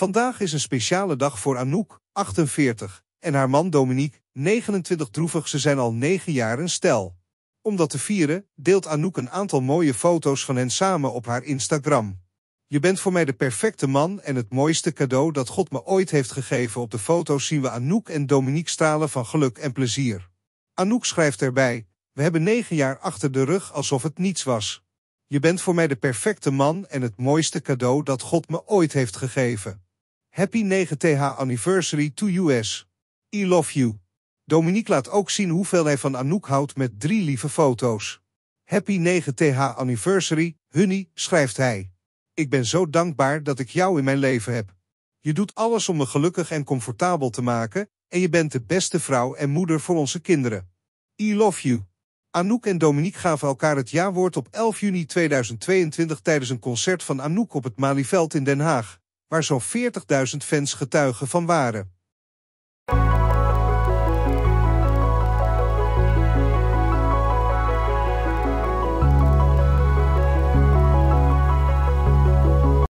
Vandaag is een speciale dag voor Anouk, 48, en haar man Dominique, 29 droevig. Ze zijn al 9 jaar een stel. Om dat te vieren, deelt Anouk een aantal mooie foto's van hen samen op haar Instagram. Je bent voor mij de perfecte man en het mooiste cadeau dat God me ooit heeft gegeven. Op de foto's zien we Anouk en Dominique stralen van geluk en plezier. Anouk schrijft erbij, we hebben 9 jaar achter de rug alsof het niets was. Je bent voor mij de perfecte man en het mooiste cadeau dat God me ooit heeft gegeven. Happy 9th Anniversary to US. I love you. Dominique laat ook zien hoeveel hij van Anouk houdt met drie lieve foto's. Happy 9th Anniversary, honey, schrijft hij. Ik ben zo dankbaar dat ik jou in mijn leven heb. Je doet alles om me gelukkig en comfortabel te maken en je bent de beste vrouw en moeder voor onze kinderen. I love you. Anouk en Dominique gaven elkaar het jawoord op 11 juni 2022 tijdens een concert van Anouk op het Malieveld in Den Haag waar zo'n 40.000 fans getuigen van waren.